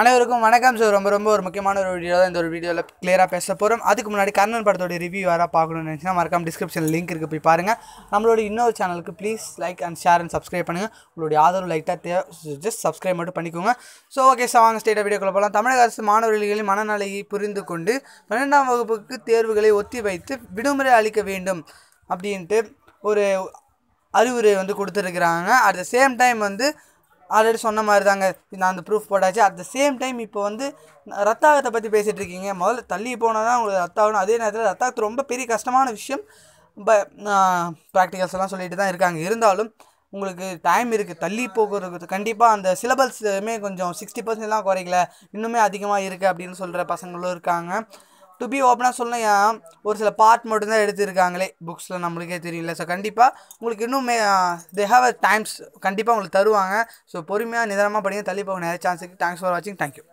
அனைவருக்கும் வணக்கம் சார் ரொம்ப ரொம்ப ஒரு முக்கியமான ஒரு வீடியோ தான் இந்த ஒரு வீடியோவில் கிளியராக பேச போகிறோம் அதுக்கு முன்னாடி கர்ணன் படத்தோட ரிவ்யூ யாராக பார்க்கணும்னு நினச்சினா மறக்காம டிஸ்கிரிப்ஷன் லிங்க் இருக்குது போய் பாருங்கள் நம்மளோட இன்னொரு சேனலுக்கு please like and share and subscribe பண்ணுங்கள் உங்களுடைய ஆதரவு லைட்டாக தேவை ஜஸ்ட் சப்ஸ்கிரைப் மட்டும் பண்ணிக்கோங்க ஸோ ஓகே சார் வாங்க ஸ்டேட்டாக வீடியோக்குள்ள போகலாம் தமிழக அரசு மாணவர்களின் மனநிலையை புரிந்து கொண்டு பன்னெண்டாம் வகுப்புக்கு தேர்வுகளை ஒத்தி வைத்து விடுமுறை அளிக்க வேண்டும் அப்படின்ட்டு ஒரு அறிவுரை வந்து கொடுத்துருக்குறாங்க அட் த சேம் டைம் வந்து ஆல்ரெடி சொன்ன மாதிரி தாங்க நான் அந்த ப்ரூஃப் போட்டாச்சு அட் த சேம் டைம் இப்போ வந்து ரத்தாகத்தை பற்றி பேசிகிட்டு இருக்கீங்க முதல்ல தள்ளி போனால் தான் உங்களுக்கு ரத்தாகணும் அதே நேரத்தில் ரத்தாகத்து ரொம்ப பெரிய கஷ்டமான விஷயம் ப ப்ராக்டிகல்ஸ் எல்லாம் சொல்லிட்டு தான் இருக்காங்க இருந்தாலும் உங்களுக்கு டைம் இருக்குது தள்ளி போகிறது கண்டிப்பாக அந்த சிலபஸ்மே கொஞ்சம் சிக்ஸ்டி பர்சன்ட்லாம் குறைக்கல இன்னுமே அதிகமாக இருக்குது அப்படின்னு சொல்கிற பசங்களும் இருக்காங்க டு பி ஓப்பனாக சொல்லலாம் ஒரு சில பார்ட் மட்டும்தான் எடுத்திருக்காங்களே புக்ஸில் நம்மளுக்கே தெரியல ஸோ கண்டிப்பாக உங்களுக்கு இன்னும் தே ஹாவ் அ டைம்ஸ் கண்டிப்பாக உங்களுக்கு தருவாங்க ஸோ பொறுமையாக நிதானமாக படிங்க தள்ளி போக நிறைய சான்ஸுக்கு தேங்க்ஸ் ஃபார் வாட்சிங் தேங்க்யூ